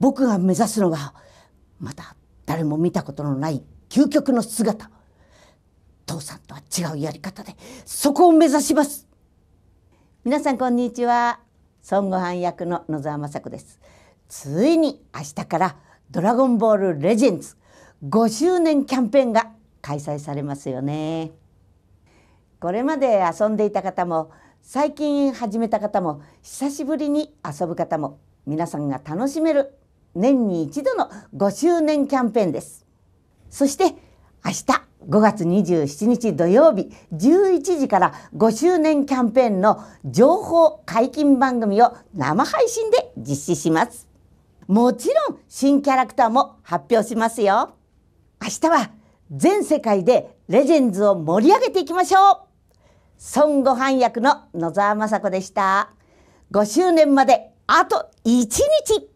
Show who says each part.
Speaker 1: 僕が目指すのはまた誰も見たことのない究極の姿父さんとは違うやり方でそこを目指します皆さんこんにちは孫悟飯役の野沢雅子ですついに明日からドラゴンボールレジェンズ5周年キャンペーンが開催されますよねこれまで遊んでいた方も最近始めた方も久しぶりに遊ぶ方も皆さんが楽しめる年に一度の5周年キャンペーンですそして明日5月27日土曜日11時から5周年キャンペーンの情報解禁番組を生配信で実施しますもちろん新キャラクターも発表しますよ明日は全世界でレジェンズを盛り上げていきましょう孫悟飯役の野沢雅子でした5周年まであと1日